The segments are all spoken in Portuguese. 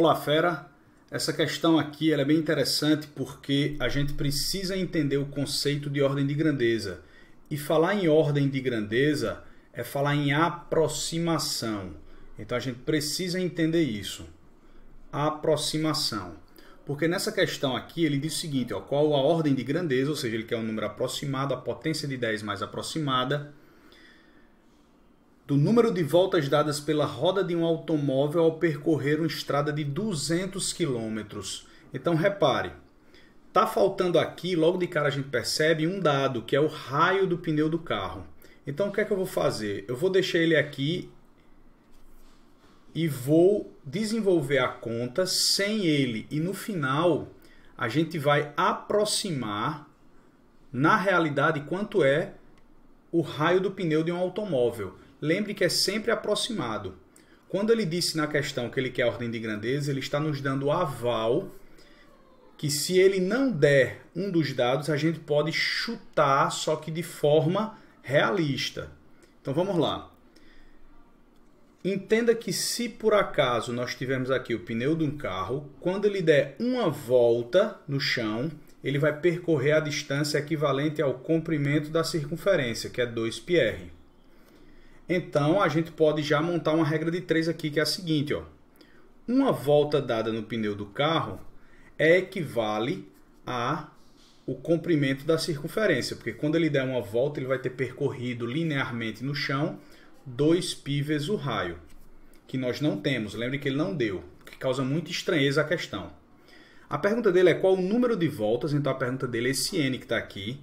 Olá, fera! Essa questão aqui é bem interessante porque a gente precisa entender o conceito de ordem de grandeza. E falar em ordem de grandeza é falar em aproximação. Então a gente precisa entender isso. Aproximação. Porque nessa questão aqui ele diz o seguinte: ó, qual a ordem de grandeza, ou seja, ele quer um número aproximado, a potência de 10 mais aproximada do número de voltas dadas pela roda de um automóvel ao percorrer uma estrada de 200 km. Então repare, tá faltando aqui, logo de cara a gente percebe um dado, que é o raio do pneu do carro. Então o que é que eu vou fazer? Eu vou deixar ele aqui e vou desenvolver a conta sem ele e no final a gente vai aproximar na realidade quanto é o raio do pneu de um automóvel. Lembre que é sempre aproximado. Quando ele disse na questão que ele quer ordem de grandeza, ele está nos dando aval que se ele não der um dos dados, a gente pode chutar, só que de forma realista. Então vamos lá. Entenda que se por acaso nós tivermos aqui o pneu de um carro, quando ele der uma volta no chão, ele vai percorrer a distância equivalente ao comprimento da circunferência, que é 2πr. Então a gente pode já montar uma regra de 3 aqui, que é a seguinte, ó. Uma volta dada no pneu do carro é equivale a o comprimento da circunferência, porque quando ele der uma volta, ele vai ter percorrido linearmente no chão 2π vezes o raio, que nós não temos, lembre que ele não deu, que causa muita estranheza à questão. A pergunta dele é qual o número de voltas, então a pergunta dele é esse n que está aqui,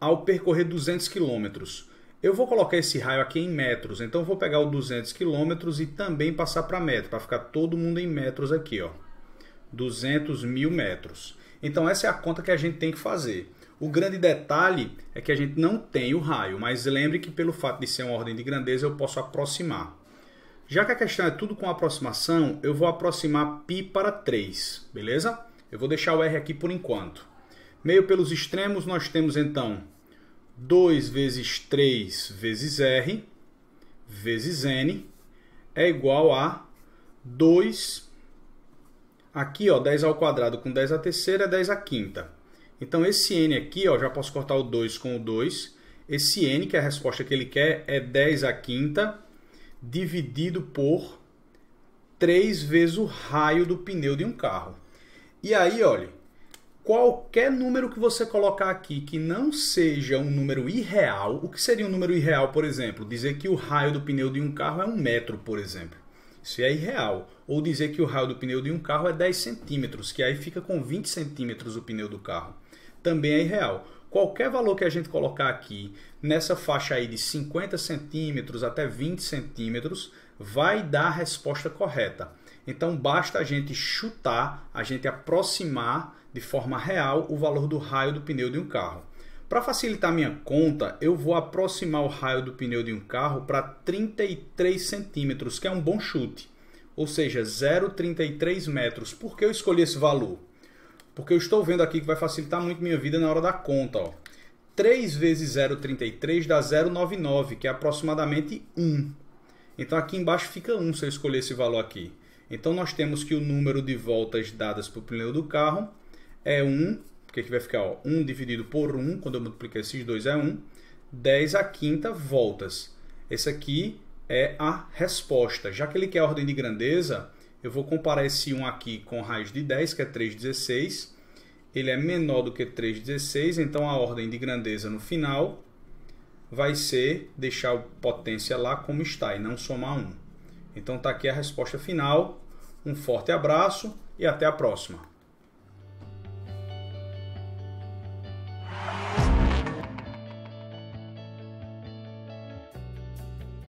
ao percorrer 200 quilômetros. Eu vou colocar esse raio aqui em metros, então eu vou pegar o 200 quilômetros e também passar para metro, para ficar todo mundo em metros aqui, ó. 200 mil metros. Então essa é a conta que a gente tem que fazer. O grande detalhe é que a gente não tem o raio, mas lembre que pelo fato de ser uma ordem de grandeza eu posso aproximar. Já que a questão é tudo com aproximação, eu vou aproximar π para 3, beleza? Eu vou deixar o R aqui por enquanto. Meio pelos extremos, nós temos então 2 vezes 3 vezes R vezes N é igual a 2. Aqui, ó, 10 ao quadrado com 10 à terceira é 10 à quinta. Então, esse N aqui, ó, já posso cortar o 2 com o 2. Esse N, que é a resposta que ele quer, é 10 à quinta dividido por 3 vezes o raio do pneu de um carro. E aí, olha, qualquer número que você colocar aqui que não seja um número irreal, o que seria um número irreal, por exemplo? Dizer que o raio do pneu de um carro é um metro, por exemplo. Isso é irreal. Ou dizer que o raio do pneu de um carro é 10 centímetros, que aí fica com 20 centímetros o pneu do carro. Também é irreal. Qualquer valor que a gente colocar aqui, nessa faixa aí de 50 centímetros até 20 centímetros, vai dar a resposta correta. Então basta a gente chutar, a gente aproximar de forma real o valor do raio do pneu de um carro. Para facilitar minha conta, eu vou aproximar o raio do pneu de um carro para 33 centímetros, que é um bom chute. Ou seja, 0,33 metros. Por que eu escolhi esse valor? Porque eu estou vendo aqui que vai facilitar muito minha vida na hora da conta. Ó. 3 vezes 0,33 dá 0,99, que é aproximadamente 1. Então aqui embaixo fica 1 se eu escolher esse valor aqui. Então nós temos que o número de voltas dadas para o pneu do carro é 1, porque aqui vai ficar ó, 1 dividido por 1, quando eu multiplicar esses dois é 1, 10 à quinta voltas. Esse aqui é a resposta. Já que ele quer a ordem de grandeza, eu vou comparar esse 1 aqui com raiz de 10, que é 3,16. Ele é menor do que 3,16, então a ordem de grandeza no final vai ser deixar a potência lá como está e não somar 1. Então tá aqui a resposta final. Um forte abraço e até a próxima.